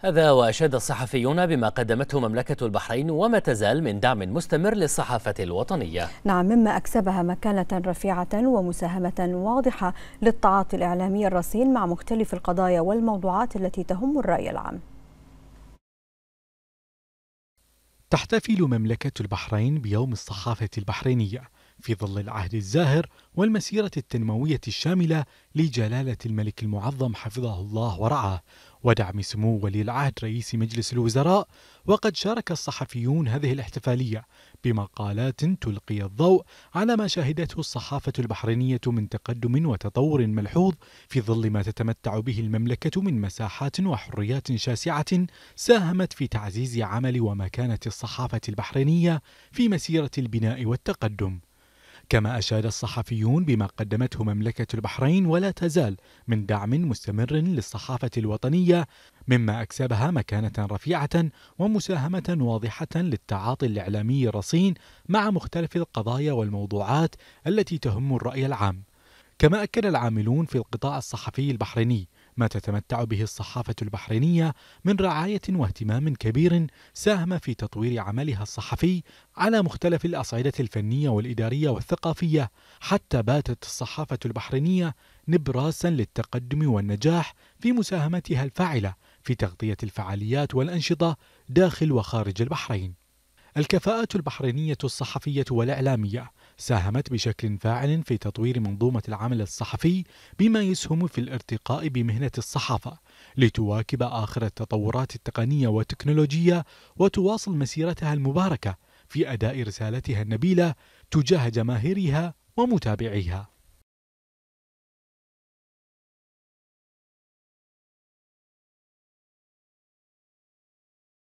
هذا وأشاد الصحفيون بما قدمته مملكة البحرين وما تزال من دعم مستمر للصحافة الوطنية نعم مما أكسبها مكانة رفيعة ومساهمة واضحة للتعاطي الإعلامي الرصين مع مختلف القضايا والموضوعات التي تهم الرأي العام تحتفل مملكة البحرين بيوم الصحافة البحرينية في ظل العهد الزاهر والمسيرة التنموية الشاملة لجلالة الملك المعظم حفظه الله ورعاه ودعم سمو ولي العهد رئيس مجلس الوزراء وقد شارك الصحفيون هذه الاحتفالية بمقالات تلقي الضوء على ما شهدته الصحافة البحرينية من تقدم وتطور ملحوظ في ظل ما تتمتع به المملكة من مساحات وحريات شاسعة ساهمت في تعزيز عمل ومكانة الصحافة البحرينية في مسيرة البناء والتقدم كما أشاد الصحفيون بما قدمته مملكة البحرين ولا تزال من دعم مستمر للصحافة الوطنية مما أكسبها مكانة رفيعة ومساهمة واضحة للتعاطي الإعلامي الرصين مع مختلف القضايا والموضوعات التي تهم الرأي العام كما أكد العاملون في القطاع الصحفي البحريني ما تتمتع به الصحافة البحرينية من رعاية واهتمام كبير ساهم في تطوير عملها الصحفي على مختلف الأصعدة الفنية والإدارية والثقافية حتى باتت الصحافة البحرينية نبراسا للتقدم والنجاح في مساهمتها الفاعلة في تغطية الفعاليات والأنشطة داخل وخارج البحرين. الكفاءات البحرينية الصحفية والإعلامية ساهمت بشكل فاعل في تطوير منظومة العمل الصحفي بما يسهم في الارتقاء بمهنة الصحافة لتواكب آخر التطورات التقنية والتكنولوجية وتواصل مسيرتها المباركة في أداء رسالتها النبيلة تجاه جماهيرها ومتابعيها